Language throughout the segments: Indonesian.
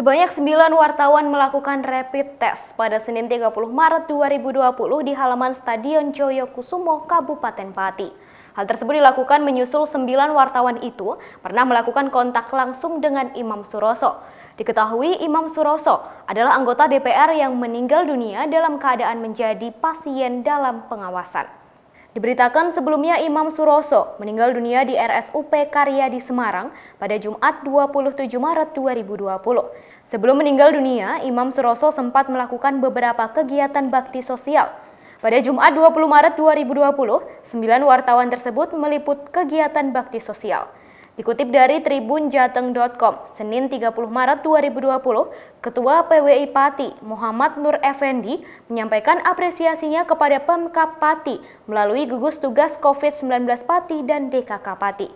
Sebanyak 9 wartawan melakukan rapid test pada Senin 30 Maret 2020 di halaman Stadion Joyo Kusumo, Kabupaten Pati. Hal tersebut dilakukan menyusul 9 wartawan itu pernah melakukan kontak langsung dengan Imam Suroso. Diketahui Imam Suroso adalah anggota DPR yang meninggal dunia dalam keadaan menjadi pasien dalam pengawasan. Diberitakan sebelumnya Imam Suroso meninggal dunia di RSUP Karya di Semarang pada Jumat 27 Maret 2020. Sebelum meninggal dunia, Imam Suroso sempat melakukan beberapa kegiatan bakti sosial. Pada Jumat 20 Maret 2020, sembilan wartawan tersebut meliput kegiatan bakti sosial. Dikutip dari tribunjateng.com, Senin 30 Maret 2020, Ketua PWI Pati Muhammad Nur Effendi menyampaikan apresiasinya kepada Pemkap Pati melalui gugus tugas COVID-19 Pati dan DKK Pati.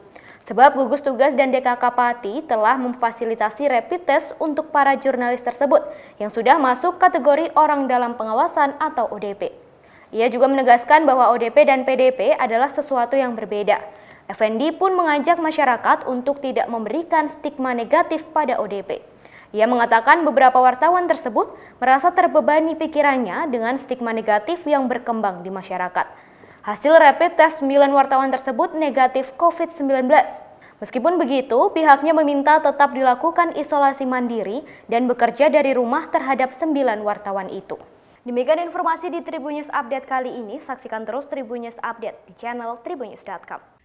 Sebab gugus tugas dan DKK Pati telah memfasilitasi rapid test untuk para jurnalis tersebut yang sudah masuk kategori orang dalam pengawasan atau ODP. Ia juga menegaskan bahwa ODP dan PDP adalah sesuatu yang berbeda Effendi pun mengajak masyarakat untuk tidak memberikan stigma negatif pada ODP. Ia mengatakan beberapa wartawan tersebut merasa terbebani pikirannya dengan stigma negatif yang berkembang di masyarakat. Hasil rapid test 9 wartawan tersebut negatif COVID-19. Meskipun begitu, pihaknya meminta tetap dilakukan isolasi mandiri dan bekerja dari rumah terhadap 9 wartawan itu. Demikian informasi di Tribunnews Update kali ini. Saksikan terus Tribunnews Update di channel tribunnews.com.